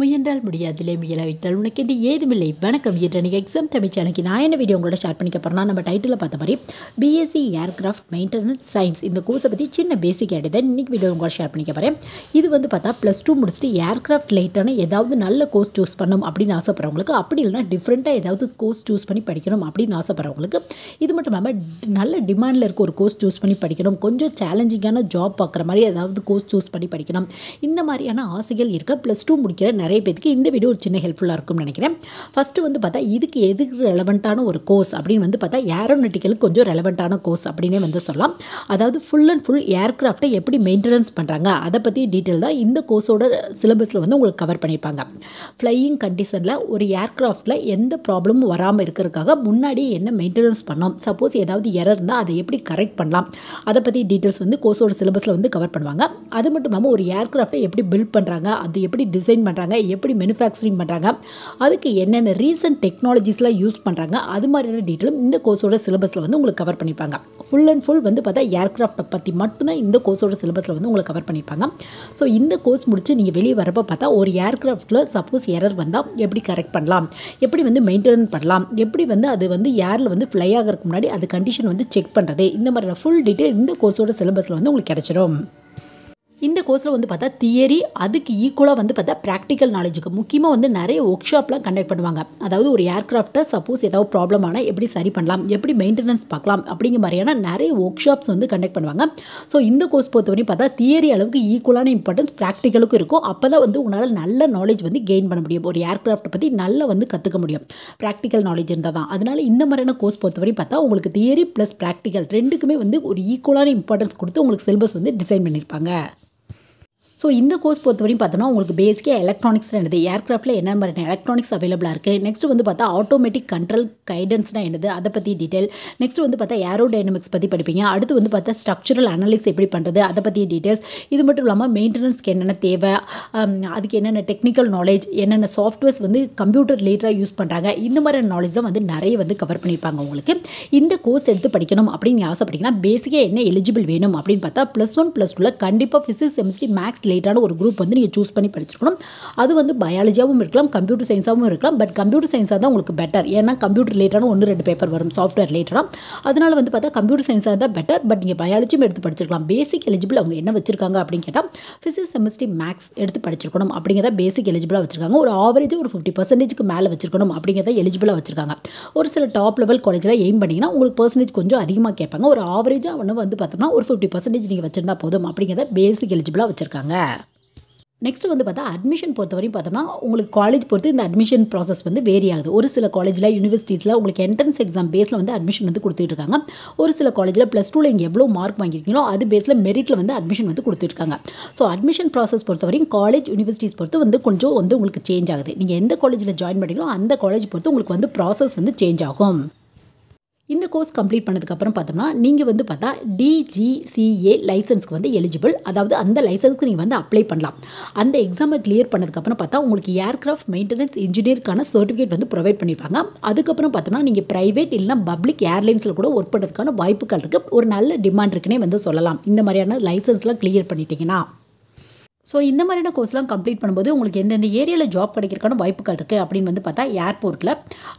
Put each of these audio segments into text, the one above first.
முயன்றால் முடியாதில்லை முயலாவிட்டால் உனக்கு என்று ஏதுமில்லை வணக்கம் என்று நீங்கள் எக்ஸாம் தமிழ்ச்சி அன்றைக்கி நான் என்ன வீடியோ உங்களோட ஷேர் பண்ணிக்க போகிறேன் நம்ம டைட்டில் பார்த்த மாதிரி பிஎஸ்சி ஏர்கிராஃப்ட் மெயின்டெனன்ஸ் சயின்ஸ் இந்த கோர்ஸை பற்றி சின்ன பேசிக் ஆகிட்டு இன்றைக்கி வீடியோ உங்களோட ஷேர் பண்ணிக்க போகிறேன் இது வந்து பார்த்தா ப்ளஸ் டூ முடிச்சுட்டு ஏர்கிராஃப்ட் லைட்டான ஏதாவது நல்ல கோர்ஸ் சூஸ் பண்ணணும் அப்படின்னு ஆசைப்படுறவங்களுக்கு அப்படி இல்லைனா டிஃப்ரெண்ட்டாக ஏதாவது கோர்ஸ் சூஸ் பண்ணி படிக்கணும் அப்படின்னு ஆசைப்படுறவங்களுக்கு இது மட்டும் இல்லாமல் நல்ல டிமாண்டில் இருக்க ஒரு கோர்ஸ் சூஸ் பண்ணி படிக்கணும் கொஞ்சம் சேலஞ்சிங்கான ஜாப் பார்க்குற மாதிரி ஏதாவது கோர்ஸ் சூஸ் பண்ணி படிக்கணும் இந்த மாதிரியான ஆசைகள் இருக்க ப்ளஸ் டூ முடிக்கிற நிறைய பேருக்கு இந்த வீடியோ ஒரு சின்ன ஹெல்ப்ஃபுல்லாக இருக்கும்னு நினைக்கிறேன் ஃபஸ்ட்டு வந்து பார்த்தா இதுக்கு எதுக்கு ரெலவெண்ட்டான ஒரு கோர்ஸ் அப்படின்னு வந்து பார்த்தா ஏரோனட்டிக்கலுக்கு கொஞ்சம் ரெலவெண்ட்டான கோர்ஸ் அப்படின்னே வந்து சொல்லலாம் அதாவது ஃபுல் அண்ட் ஃபுல் ஏர்க்ராஃப்டை எப்படி மெயின்டெனன்ஸ் பண்ணுறாங்க அதை பற்றி டீட்டெயில் தான் இந்த கோர்ஸோட சிலபஸில் வந்து உங்களுக்கு கவர் பண்ணியிருப்பாங்க ஃப்ளையிங் கண்டிஷனில் ஒரு ஏர்க்ராஃப்டில் எந்த ப்ராப்ளமும் வராமல் இருக்கிறதுக்காக முன்னாடி என்ன மெயின்டெனன்ஸ் பண்ணோம் சப்போஸ் ஏதாவது எரர் இருந்தால் அதை எப்படி கரெக்ட் பண்ணலாம் அதை பற்றி டீட்டெயில்ஸ் வந்து கோர்ஸோட சிலபஸில் வந்து கவர் பண்ணுவாங்க அது மட்டும் இல்லாமல் ஒரு ஏர்க்ராஃப்டை எப்படி பில்ட் பண்ணுறாங்க அது எப்படி டிசைன் பண்ணுறாங்க எப்படி மேனுஃபேக்சரிங் பண்ணுறாங்க அதுக்கு என்னென்ன ரீசன்ட் டெக்னாலஜிஸ்லாம் யூஸ் பண்ணுறாங்க அது மாதிரியான டீட்டெயிலும் இந்த கோர்ஸோட சிலபஸில் வந்து உங்களுக்கு கவர் பண்ணிப்பாங்க ஃபுல் அண்ட் ஃபுல் வந்து பார்த்தா ஏர்க்ராஃப்ட்டை பற்றி மட்டும்தான் இந்த கோர்ஸோட சிலபஸில் வந்து உங்களுக்கு கவர் பண்ணிப்பாங்க ஸோ இந்த கோர்ஸ் முடித்து நீங்கள் வெளியே வரப்போ பார்த்தா ஒரு ஏர்க்ராஃப்ட்டில் சப்போஸ் எரர் வந்தால் எப்படி கரெக்ட் பண்ணலாம் எப்படி வந்து மெயின்டைன் பண்ணலாம் எப்படி வந்து அது வந்து ஏரில் வந்து ஃப்ளை ஆகிறதுக்கு முன்னாடி அது கண்டிஷன் வந்து செக் பண்ணுறது இந்த மாதிரி ஃபுல் டீட்டெயில் இந்த கோர்ஸோட சிலபஸில் வந்து உங்களுக்கு கிடச்சிரும் இந்த கோர்ஸில் வந்து பார்த்தா தியரி அதுக்கு ஈக்குவலாக வந்து பார்த்தா ப்ராக்டிக்கல் நாலேஜுக்கு முக்கியமாக வந்து நிறைய ஒர்க் ஷாப்லாம் கண்டக்ட் பண்ணுவாங்க அதாவது ஒரு ஏர்க்ராஃப்ட்டை சப்போஸ் ஏதாவது ப்ராப்ளம் ஆனால் எப்படி சரி பண்ணலாம் எப்படி மெயின்டெனன்ஸ் பார்க்கலாம் அப்படிங்கிற மாதிரியான நிறைய ஒர்க் ஷாப்ஸ் வந்து கண்டக்ட் பண்ணுவாங்க ஸோ இந்த கோர்ஸ் பொறுத்தவரையும் பார்த்தா தியரி அளவுக்கு ஈக்குவலான இம்பார்ட்டன்ஸ் ப்ராக்டிக்கலுக்கும் இருக்கும் அப்போ தான் வந்து உங்களால் நல்ல நாலேஜ் வந்து கெயின் பண்ண முடியும் ஒரு ஏர்க்ராஃப்ட்டை பற்றி நல்லா வந்து கற்றுக்க முடியும் ப்ராக்டிக்கல் நாலேஜ் இருந்தால் தான் அதனால் இந்த மாதிரியான கோர்ஸ் பொறுத்தவரையும் பார்த்தா உங்களுக்கு தியரி ப்ளஸ் ப்ராக்டிக்கல் ரெண்டுக்குமே வந்து ஒரு ஈக்குவலான இம்பார்ட்டன்ஸ் கொடுத்து உங்களுக்கு சிலபஸ் வந்து டிசைன் பண்ணியிருப்பாங்க ஸோ இந்த கோர்ஸ் பொறுத்தவரையும் பார்த்தோன்னா உங்களுக்கு பேசிக்காக எலக்ட்ரானிக்ஸ் என்னது ஏர்க்ராஃப்ட்டில் என்ன மாதிரி எலக்ட்ரானிக்ஸ் அவைலபிளாக இருக்குது நெக்ஸ்ட் வந்து பார்த்தா ஆட்டோமேட்டிக் கண்ட்ரல் கைடன்ஸ்னா என்னது அதை பற்றி டீட்டெயில் நெக்ஸ்ட் வந்து பார்த்தா ஏரோ டைனமிக்ஸ் பற்றி படிப்பீங்க அடுத்து வந்து பார்த்தா ஸ்ட்ரக்சரல் அனலிஸ் எப்படி பண்ணுறது அதை பற்றி டீட்டெயில்ஸ் இது மட்டும் இல்லாமல் மெயின்டெனன்ஸ்க்கு என்னென்ன தேவை அதுக்கு என்னென்ன டெக்னிக்கல் நாலேஜ் என்னென்ன சாஃப்ட்வேர்ஸ் வந்து கம்ப்யூட்டர் ரிலேட்டடாக யூஸ் பண்ணுறாங்க இந்த மாதிரியான நாலேஜ் தான் வந்து நிறைய வந்து கவர் பண்ணியிருப்பாங்க உங்களுக்கு இந்த கோர்ஸ் எடுத்து படிக்கணும் அப்படின்னு ஆசைப்பட்டீங்கன்னா பேசிக்காக என்ன எலிஜிபிள் வேணும் அப்படின்னு பார்த்தா ப்ளஸ் ஒன் ப்ளஸ் டூவில் கண்டிப்பாக ஃபிசிக்ஸ் கெமிஸ்ட்ரி மேக்ஸ் ரிலேட்டடான ஒரு குரூப் வந்து நீங்கள் சூஸ் பண்ணி படிச்சிருக்கணும் அது வந்து பயாலஜியாகவும் இருக்கலாம் கம்ப்யூட்டர் சயின்ஸாகவும் இருக்கலாம் பட் கம்ப்யூட்டர் சயின்ஸாக தான் உங்களுக்கு பெட்டர் ஏன்னா கம்ப்யூட்டர் ரிலேட்டடான ஒன்று ரெண்டு பேப்பர் வரும் சாஃப்ட்வேர் ரிலேட்டடாக அதனால் வந்து பார்த்தா கம்ப்யூட்டர் சயின்ஸாக தான் பெட்டர் பட் நீங்கள் பயாலஜியும் எடுத்து படிச்சிருக்கலாம் பேசிக் எலிஜிபிள் அவங்க என்ன வச்சிருக்காங்க அப்படின்னு கேட்டால் ஃபிசிக்ஸ் செமிஸ்ட்ரி மேக்ஸ் எடுத்து படிச்சிருக்கணும் அப்படிங்கிறத பேசிக் எலிஜிபிளாக வச்சிருக்காங்க ஒரு ஆவரேஜாக ஒரு ஃபிஃப்டி பர்சன்டேஜ்க்கு மேலே வச்சிருக்கணும் அப்படிங்கிறத எலிஜிபிளாக வச்சிருக்காங்க ஒரு சில டாப் லெவல் காலேஜில் எய்ம் பண்ணிங்கன்னா உங்களுக்கு பர்சன்டேஜ் கொஞ்சம் அதிகமாக கேட்பாங்க ஒரு ஆவரேஜாக ஒன்று வந்து பார்த்தோம்னா ஒரு ஃபிஃப்டி பர்சன்டேஜ் நீங்கள் வச்சிருந்தா போதும் அப்படிங்கிறத பேசிக் எலிஜிபிளாக வச்சிருக்காங்க நெக்ஸ்ட் வந்து பார்த்தா அட்மிஷன் பொறுத்த வரையும் பார்த்தோம்னா உங்களுக்கு காலேஜ் பொறுத்து இந்த அட்மிஷன் ப்ராசஸ் வந்து வேரி ஆகுது ஒரு சில காலேஜில் யூனிவர்சிட்டிஸில் உங்களுக்கு என்ட்ரன்ஸ் எக்ஸாம் பேஸில் வந்து அட்மிஷன் வந்து கொடுத்துட்ருக்காங்க ஒரு சில காலேஜில் ப்ளஸ் டூவில் இங்கே எவ்வளோ மார்க் வாங்கியிருக்கீங்களோ அது பேஸில் மெரிட்டில் வந்து அட்மிஷன் வந்து கொடுத்துருக்காங்க ஸோ அட்மிஷன் ப்ராசஸ் பொறுத்த வரையும் காலேஜ் யூனிவர்சிட்டிஸ் பொறுத்து வந்து கொஞ்சம் வந்து உங்களுக்கு சேஞ்ச் ஆகுது நீங்கள் எந்த காலேஜில் ஜாயின் பண்ணுறீங்களோ அந்த காலேஜ் பொறுத்து உங்களுக்கு வந்து ப்ராசஸ் வந்து சேஞ்ச் ஆகும் இந்த கோர்ஸ் கம்ப்ளீட் பண்ணதுக்கப்புறம் பார்த்தோம்னா நீங்கள் வந்து பார்த்தா டிஜிசிஏ லைசன்ஸ்க்கு வந்து எலிஜிபிள் அதாவது அந்த லைசன்ஸ்க்கு நீங்கள் வந்து அப்ளை பண்ணலாம் அந்த எக்ஸாமை கிளியர் பண்ணதுக்கப்புறம் பார்த்தா உங்களுக்கு ஏர்க்ராஃப்ட் மெயின்டெனன்ஸ் இன்ஜினியருக்கான சர்டிஃபிகேட் வந்து ப்ரொவைட் பண்ணியிருப்பாங்க அதுக்கப்புறம் பார்த்தோம்னா நீங்கள் ப்ரைவேட் இல்லைனா பப்ளிக் ஏர்லைன்ஸில் கூட ஒர்க் பண்ணுறதுக்கான வாய்ப்புகள் இருக்குது ஒரு நல்ல டிமாண்ட் இருக்குன்னே வந்து சொல்லலாம் இந்த மாதிரியான லைசன்ஸ்லாம் கிளியர் பண்ணிட்டீங்கன்னா ஸோ இந்த மாதிரியான கோர்ஸ்லாம் கம்ப்ளீட் பண்ணும்போது உங்களுக்கு எந்தெந்த ஏரியாவில் ஜாப் கிடைக்கிறக்கான வாய்ப்புகள் இருக்குது அப்படின்னு வந்து பார்த்தா ஏர்போர்ட்டில்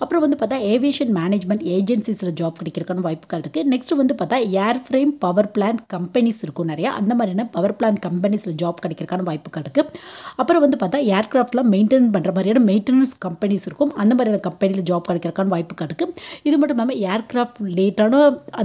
அப்புறம் வந்து பார்த்தா ஏவியேஷன் மேனேஜ்மெண்ட் ஏஜென்சிஸில் ஜாப் கிடைக்கிறக்கான வாய்ப்புகள் இருக்குது நெக்ஸ்ட் வந்து பார்த்தா airframe power plant companies இருக்கும் நிறையா அந்த மாதிரியான பவர் பிளான் கம்பெனிஸில் ஜாப் கிடைக்கிறக்கான வாய்ப்புகள் இருக்குது அப்புறம் வந்து பார்த்தா ஏர்க்ராஃப்ட்லாம் மெயின்டைன் பண்ணுற மாதிரியான மெயின்டெனன்ஸ் கம்பெனிஸ் இருக்கும் அந்த மாதிரியான கம்பெனியில் ஜாப் கிடைக்கிறக்கான வாய்ப்புகள் இருக்குது இது மட்டும் இல்லாமல் ஏர்க்ராஃப்ட் ரிலேட்டான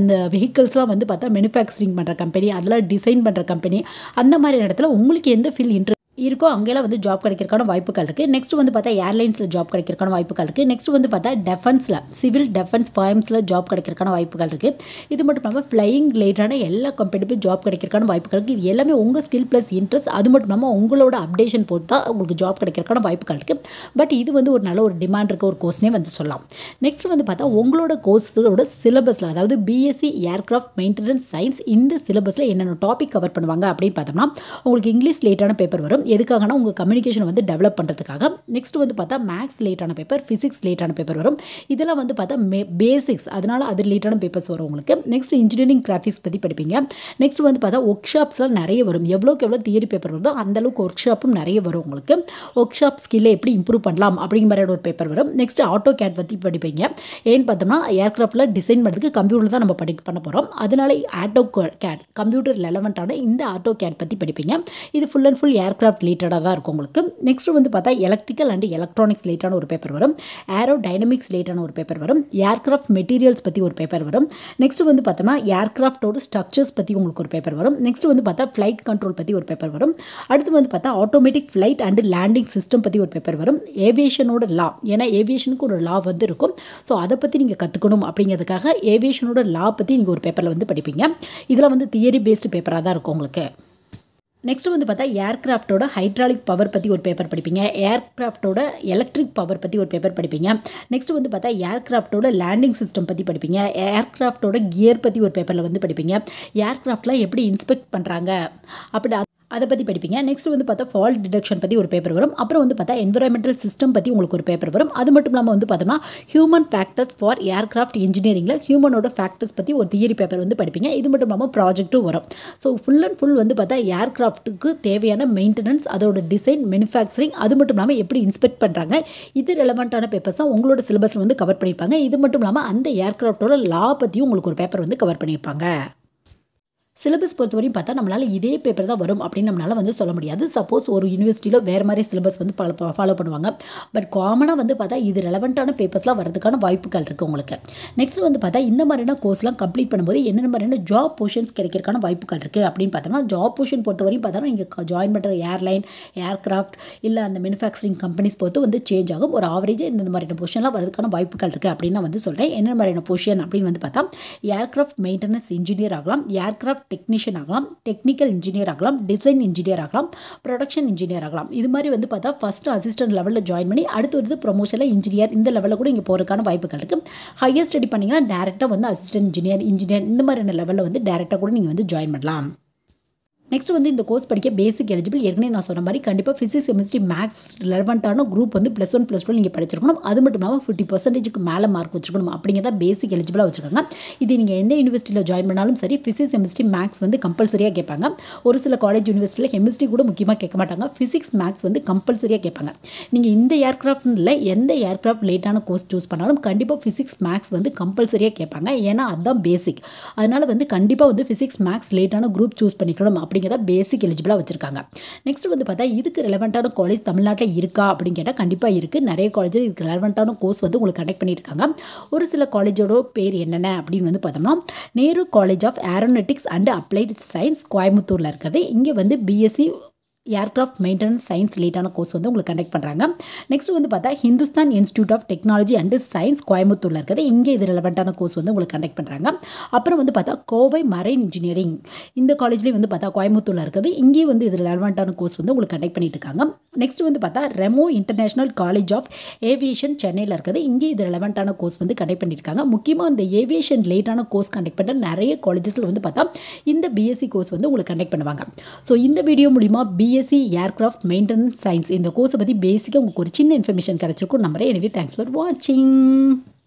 அந்த வெஹிக்கிள்ஸ்லாம் வந்து பார்த்தா மேனுஃபேக்சரிங் பண்ணுற கம்பெனி அதெல்லாம் டிசைன் பண்ணுற கம்பெனி அந்த மாதிரி இடத்துல உங்களுக்கு எந்த feel interested. இருக்கோ அங்கேயெல்லாம் வந்து ஜாப் கிடைக்கிறக்கான வாய்ப்புகள் இருக்குது நெக்ஸ்ட் வந்து பார்த்தா ஏர்லைன்ஸில் ஜாப் கிடைக்கிறக்கான வாய்ப்புகள் இருக்குது நெக்ஸ்ட் வந்து பார்த்தா டெஃபென்ஸில் சிவில் டெஃபென்ஸ் ஃபார்ம்ஸில் ஜாப் கிடைக்கிறக்கான வாய்ப்புகள் இருக்குது இது மட்டும் இல்லாமல் ஃப்ளையிங் ரிலேட்டடான எல்லா கம்பெனிக்கும் ஜாப் கிடைக்கிறக்கான வாய்ப்புகள் இருக்குது இது எல்லாமே உங்கள் ஸ்கில் ப்ளஸ் இன்ட்ரெஸ்ட் அது மட்டும் இல்லாமல் உங்களோட அப்டேஷன் போட்டு தான் உங்களுக்கு ஜாப் கிடைக்கிறக்கான வாய்ப்புகள் இருக்குது பட் இது வந்து ஒரு நல்ல ஒரு டிமாண்ட் இருக்க ஒரு கோர்ஸ்னே வந்து சொல்லலாம் நெக்ஸ்ட் வந்து பார்த்தா உங்களோட கோர்ஸோட சிலபஸில் அதாவது பிஎஸ்சி ஏர்க்ராஃப்ட் மெயின்டெனன்ஸ் சயின்ஸ் இந்த சிலபஸில் என்னென்ன டாபிக் கவர் பண்ணுவாங்க அப்படின்னு பார்த்தோம்னா உங்களுக்கு இங்கிலீஷ் ரிலேட்டடான பேப்பர் வரும் எதுக்காகனா உங்கள் கம்யூனிகேஷன் வந்து டெவலப் பண்ணுறதுக்காக நெக்ஸ்ட் வந்து பார்த்தா மேக்ஸ் லேட்டான பேப்பர் ஃபிசிக்ஸ் லேட்டான பேப்பர் வரும் இதெல்லாம் வந்து பார்த்தா மே பேசிக்ஸ் அதனால் அது லேட்டான பேப்பர்ஸ் வரும் உங்களுக்கு நெக்ஸ்ட் இன்ஜினியரிங் கிராஃபிக்ஸ் பற்றி படிப்பீங்க நெக்ஸ்ட் வந்து பார்த்தா ஒர்க் ஷாப்ஸ்லாம் நிறைய வரும் எவ்வளோக்கு எவ்வளோ தியரி பேப்பர் வருதோ அந்தளவுக்கு ஒர்க் ஷாப்பும் நிறைய வரும் உங்களுக்கு ஒர்க் ஷாப் ஸ்கில்லை எப்படி இம்ப்ரூவ் பண்ணலாம் அப்படிங்கிற மாதிரி ஒரு பேப்பர் வரும் நெக்ஸ்ட் ஆட்டோ கேட் பற்றி படிப்பீங்க ஏன்னு பார்த்தோம்னா ஏர்க்ராஃப்டில் டிசைன் பண்ணுறதுக்கு கம்ப்யூட்டர் தான் நம்ம படி பண்ண போகிறோம் அதனால ஆட்டோ கேட் கம்ப்யூட்டர் ரெலவெண்ட்டான இந்த ஆட்டோ கேட் பற்றி படிப்பீங்க இது ஃபுல் அண்ட் ஃபுல் ஏர்க்ராஃப்ட் ரிலேட்டடாக தான் இருக்கும் உங்களுக்கு நெக்ஸ்ட்டு வந்து பார்த்தா எலக்ட்ரிக்கல் அண்ட் எலக்ட்ரானிக்ஸ் ரிலேட்டான ஒரு பேப்பர் வரும் ஏரோ டைனமிக்ஸ் ரிலேட்டான ஒரு பேப்பர் வரும் ஏர்க்ராஃப்ட் மெட்டீரியல்ஸ் பற்றி ஒரு பேப்பர் வரும் நெக்ஸ்ட் வந்து பார்த்தோம்னா ஏர்க்ராஃப்டோட ஸ்ட்ரக்சர்ஸ் பற்றி உங்களுக்கு ஒரு பேப்பர் வரும் நெக்ஸ்ட் வந்து பார்த்தா ஃப்ளைட் கண்ட்ரோல் பற்றி ஒரு பேப்பர் வரும் அடுத்து வந்து பார்த்தா automatic flight and landing system பற்றி ஒரு பேப்பர் வரும் ஏவியேஷனோட லா ஏன்னா ஏவியேஷனுக்கு ஒரு லா வந்து இருக்கும் ஸோ அதை பற்றி நீங்கள் கற்றுக்கணும் அப்படிங்கிறதுக்காக ஏவியேஷனோட லா பற்றி நீங்கள் ஒரு பேப்பரில் வந்து படிப்பீங்க இதில் வந்து தியரி பேஸ்டு பேப்பராக தான் இருக்கும் உங்களுக்கு நெக்ஸ்ட் வந்து பார்த்தா ஏர்க்ராஃப்டோட ஹைட்ராலிக் பவர் பற்றி ஒரு பேப்பர் படிப்பீங்க ஏர்க்ராஃப்டோட எலக்ட்ரிக் பவர் பற்றி ஒரு பேப்பர் படிப்பீங்க நெக்ஸ்ட் வந்து பார்த்தா ஏர்க்ராஃப்டோட லேண்டிங் சிஸ்டம் பற்றி படிப்பீங்க ஏர்க்ராஃப்டோட கியர் பற்றி ஒரு பேப்பரில் வந்து படிப்பீங்க ஏர்க்ராஃப்ட்லாம் எப்படி இன்ஸ்பெக்ட் பண்ணுறாங்க அப்படி அதை பற்றி படிப்பீங்க நெக்ஸ்ட் வந்து பார்த்தா ஃபால்ட் டிடக்ஷன் பற்றி ஒரு பேப்பர் வரும் அப்புறம் வந்து பார்த்தா என்வரான்மெண்டல் சிஸ்டம் பற்றி உங்களுக்கு ஒரு பேப்பர் வரும் அது மட்டும் இல்லாமல் வந்து பார்த்தோம்னா ஹியூமன் ஃபேக்டர்ஸ் ஃபார் ஏர்க்ராஃப்ட் இன்ஜினியரிங்கில் ஹியூமனோட ஃபேக்டர்ஸ் பற்றி ஒரு தியரி பேப்பர் வந்து படிப்பீங்க இது மட்டும் இல்லாமல் ப்ராஜெக்ட்டும் வரும் ஸோ ஃபுல் அண்ட் ஃபுல் வந்து பார்த்தா ஏர்க்ராஃப்ட்டுக்கு தேவையான மெயின்டெனன்ஸ் அதோட டிசைன் மேனுஃபேக்சரிங் அது மட்டும் இல்லாமல் எப்படி இன்ஸ்பெக்ட் பண்ணுறாங்க இது ரெலவெண்ட்டான பேப்பர்ஸ் தான் உங்களோட சிலபஸில் வந்து கவர் பண்ணியிருப்பாங்க இது மட்டும் இல்லாமல் அந்த ஏர்க்ராஃப்டோட லா பற்றியும் உங்களுக்கு ஒரு பேப்பர் வந்து கவர் பண்ணியிருப்பாங்க சிலபஸ் பொறுத்த வரையும் பார்த்தா நம்மளால் இதே பேப்பர் தான் வரும் அப்படின்னு நம்மளால் வந்து சொல்ல முடியாது சப்போஸ் ஒரு யூனிவர்சிட்டியில் வேறு மாதிரி சிலபஸ் வந்து ஃபாலோ பண்ணுவாங்க பட் காமனாக வந்து பார்த்தா இது ரெலவெண்ட்டான பேப்பர்ஸ்லாம் வரதுக்கான வாய்ப்புகள் இருக்குது உங்களுக்கு நெக்ஸ்ட் வந்து பார்த்தா இந்த மாதிரியான கோர்ஸ்லாம் கம்ப்ளீட் பண்ணும்போது என்னென்ன மாதிரியான ஜாப் போர்ஷன்ஸ் கிடைக்கிறதுக்கான வாய்ப்புகள் இருக்குது அப்படின்னு பார்த்தோம்னா ஜாப் போர்ஷன் பொறுத்த வரையும் பார்த்தோம்னா இங்கே ஜாயின் பண்ணுற ஏர்லைன் ஏர்கிராஃப்ட் இல்லை அந்த மேனுஃபேக்சரிங் கம்பெனிஸ் பொறுத்து வந்து சேஞ்ச் ஆகும் ஒரு ஆவரேஜாக இந்த மாதிரியான பொசிஷன்லாம் வரதுக்கான வாய்ப்புகள் இருக்குது அப்படின்னு தான் வந்து சொல்கிறேன் என்னென்ன மாதிரியான போர்ஷன் அப்படின்னு வந்து பார்த்தா ஏர்கிராஃப்ட் மெயின்டெனன்ஸ் இன்ஜினியர் ஆகலாம் ஏர்கிராஃப்ட் டெக்னீஷியன் ஆகலாம் டெக்னிக்கல் இன்ஜினியர் ஆகலாம் டிசைன் இன்ஜினியர் ஆகலாம் ப்ரொடக்ஷன் இன்ஜினியர் ஆகலாம் இது மாதிரி வந்து பார்த்தா ஃபஸ்ட்டு அசிஸ்டன்ட் லெவலில் ஜாயின் பண்ணி அடுத்து வருது ப்ரொமோஷனில் இன்ஜினியர் இந்த லெவலில் கூட இங்கே போகிறதுக்கான வாய்ப்புகள் இருக்குது ஹையர் ஸ்டடி பண்ணிங்கன்னா டேரெக்டாக வந்து அசிஸ்டன்ட் இன்ஜினியர் இன்ஜினியர் இந்த மாதிரியான லெவலில் வந்து டேரெக்டாக கூட நீங்கள் வந்து ஜாயின் பண்ணலாம் நெக்ஸ்ட் வந்து இந்த கோர்ஸ் படிக்க பேசிக் எலிஜிபிள் ஏற்கனவே நான் சொன்ன மாதிரி கண்டிப்பாக ஃபிசிக்ஸ் கெமிஸ்ட்ரி மேக்ஸ் ரிலவெண்ட்டான குரூப் வந்து ப்ளஸ் ஒன் ப்ளஸ் டூ நீங்கள் படிச்சிருக்கணும் அது மட்டும் இல்லாமல் ஃபிஃப்டி பர்சன்டேஜுக்கு மேலே மார்க் வச்சுக்கணும் அப்படிங்கிறத பேசிக் எலிஜிபிளாக வச்சுருக்காங்க இது நீங்கள் எந்த யூனிவர்சிட்டியில் ஜாயின் பண்ணாலும் சரி ஃபிசிக்ஸ் கெமிஸ்ட்ரி மேக்ஸ் வந்து கம்பல்சரியாக கேட்பாங்க ஒரு சில காலேஜ் யூனிவர்சிட்டியில் கெமிஸ்ட்ரி கூட முக்கியமாக கேட்க மாட்டாங்க ஃபிசிக்ஸ் மேக்ஸ் வந்து கம்பல்சரியாக கேட்பாங்க நீங்கள் இந்த ஏர்க்ராஃப்டில் எந்த ஏர்க்ராஃப்ட் லேட்டான கோர்ஸ் சூஸ் பண்ணாலும் கண்டிப்பாக ஃபிசிக்ஸ் மேக்ஸ் வந்து கம்பல்சரியாக கேட்பாங்க ஏன்னா அதுதான் பேசிக் அதனால் வந்து கண்டிப்பாக வந்து ஃபிசிக்ஸ் மேக்ஸ் லேட்டான குரூப் சூஸ் பண்ணிக்கணும் அப்படி அப்படிங்கிறத பேசிக் எலிஜிபிளாக வச்சுருக்காங்க நெக்ஸ்ட் வந்து பார்த்தா இதுக்கு ரிலவெண்ட்டான காலேஜ் தமிழ்நாட்டில் இருக்கா அப்படின்னு கேட்டால் கண்டிப்பாக இருக்குது நிறைய காலேஜில் இதுக்கு ரிலவெண்ட்டான கோர்ஸ் வந்து உங்களுக்கு கனெக்ட் பண்ணியிருக்காங்க ஒரு சில காலேஜோட பேர் என்னென்ன அப்படின்னு வந்து பார்த்தோம்னா Nehru college of aeronautics and applied science கோயம்புத்தூரில் இருக்கிறது இங்கே வந்து பிஎஸ்சி ஏர்க்ராஃப்ட் மெயின்டெனன்ஸ் சயின்ஸ் ரிலேட்டான கோர்ஸ் வந்து உங்களுக்கு கண்டக்ட் பண்ணுறாங்க நெக்ஸ்ட் வந்து பார்த்தா Hindustan institute of technology and science கோயம்புத்தூரில் இருக்கிறது இங்கே இது ரிலவெண்ட்டான கோர்ஸ் வந்து உங்களுக்கு கண்டக்ட் பண்ணுறாங்க அப்புறம் வந்து பார்த்தா கோவை மரைன் இன்ஜினியரிங் இந்த காலேஜ்லேயும் வந்து பார்த்தா கோயம்புத்தூரில் இருக்குது இங்கேயும் வந்து இது ரிலவெண்ட்டான கோர்ஸ் வந்து உங்களுக்கு கண்டக்ட் பண்ணிட்டு இருக்காங்க நெக்ஸ்ட் வந்து பார்த்தா Remo international college of aviation சென்னையில் இருக்குது இங்கே இது ரிலவெண்ட்டான கோர்ஸ் வந்து கண்டக்ட் பண்ணியிருக்காங்க முக்கியமாக இந்த ஏவியேஷன் ரிலேட்டான கோர்ஸ் கண்டக்ட் பண்ண நிறைய காலேஜஸில் வந்து பார்த்தா இந்த பிஎஸ்சி கோர்ஸ் வந்து உங்களுக்கு கண்டக்ட் பண்ணுவாங்க ஸோ இந்த வீடியோ மூலிமா B BSc aircraft maintenance science இந்த கோர்ஸை பற்றி பேசிக்காக உங்களுக்கு ஒரு சின்ன இன்ஃபர்மேஷன் கிடச்சிருக்கும் நம்புறேன் எனவே தேங்க்ஸ் ஃபார் வாட்சிங்